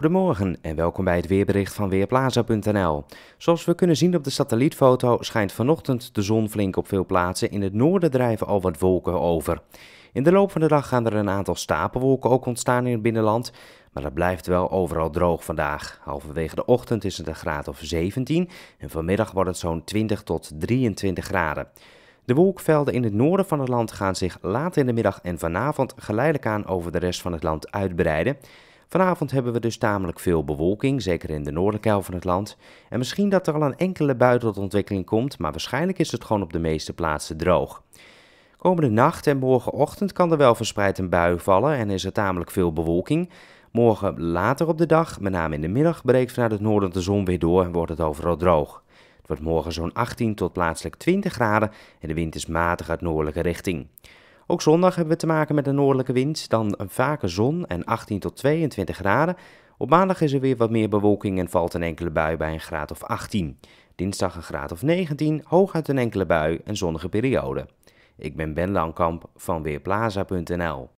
Goedemorgen en welkom bij het weerbericht van Weerplaza.nl. Zoals we kunnen zien op de satellietfoto schijnt vanochtend de zon flink op veel plaatsen. In het noorden drijven al wat wolken over. In de loop van de dag gaan er een aantal stapelwolken ook ontstaan in het binnenland. Maar het blijft wel overal droog vandaag. Halverwege de ochtend is het een graad of 17 en vanmiddag wordt het zo'n 20 tot 23 graden. De wolkvelden in het noorden van het land gaan zich later in de middag en vanavond geleidelijk aan over de rest van het land uitbreiden. Vanavond hebben we dus tamelijk veel bewolking, zeker in de noordelijke helft van het land. En misschien dat er al een enkele bui tot ontwikkeling komt, maar waarschijnlijk is het gewoon op de meeste plaatsen droog. Komende nacht en morgenochtend kan er wel verspreid een bui vallen en is er tamelijk veel bewolking. Morgen later op de dag, met name in de middag, breekt vanuit het noorden de zon weer door en wordt het overal droog. Het wordt morgen zo'n 18 tot plaatselijk 20 graden en de wind is matig uit noordelijke richting. Ook zondag hebben we te maken met een noordelijke wind, dan een vaker zon en 18 tot 22 graden. Op maandag is er weer wat meer bewolking en valt een enkele bui bij een graad of 18. Dinsdag een graad of 19, hooguit een enkele bui en zonnige periode. Ik ben Ben Langkamp van Weerplaza.nl.